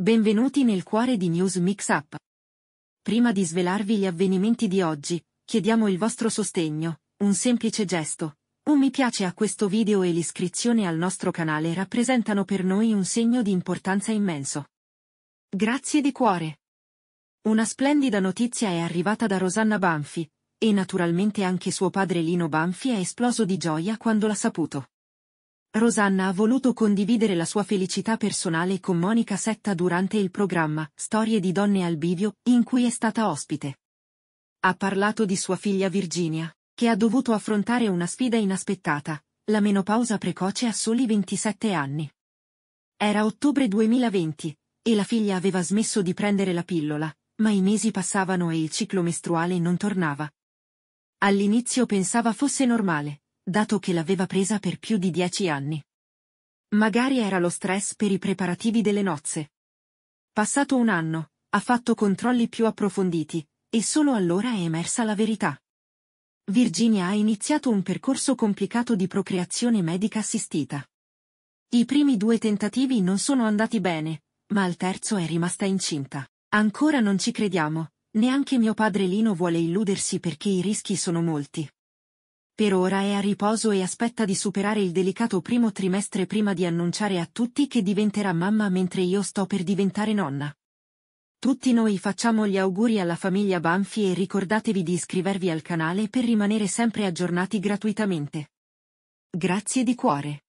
Benvenuti nel cuore di News Mix Up. Prima di svelarvi gli avvenimenti di oggi, chiediamo il vostro sostegno, un semplice gesto. Un mi piace a questo video e l'iscrizione al nostro canale rappresentano per noi un segno di importanza immenso. Grazie di cuore. Una splendida notizia è arrivata da Rosanna Banfi, e naturalmente anche suo padre Lino Banfi è esploso di gioia quando l'ha saputo. Rosanna ha voluto condividere la sua felicità personale con Monica Setta durante il programma Storie di donne al bivio, in cui è stata ospite. Ha parlato di sua figlia Virginia, che ha dovuto affrontare una sfida inaspettata, la menopausa precoce a soli 27 anni. Era ottobre 2020, e la figlia aveva smesso di prendere la pillola, ma i mesi passavano e il ciclo mestruale non tornava. All'inizio pensava fosse normale, dato che l'aveva presa per più di dieci anni. Magari era lo stress per i preparativi delle nozze. Passato un anno, ha fatto controlli più approfonditi, e solo allora è emersa la verità. Virginia ha iniziato un percorso complicato di procreazione medica assistita. I primi due tentativi non sono andati bene, ma al terzo è rimasta incinta. Ancora non ci crediamo, neanche mio padre Lino vuole illudersi perché i rischi sono molti. Per ora è a riposo e aspetta di superare il delicato primo trimestre prima di annunciare a tutti che diventerà mamma mentre io sto per diventare nonna. Tutti noi facciamo gli auguri alla famiglia Banfi e ricordatevi di iscrivervi al canale per rimanere sempre aggiornati gratuitamente. Grazie di cuore.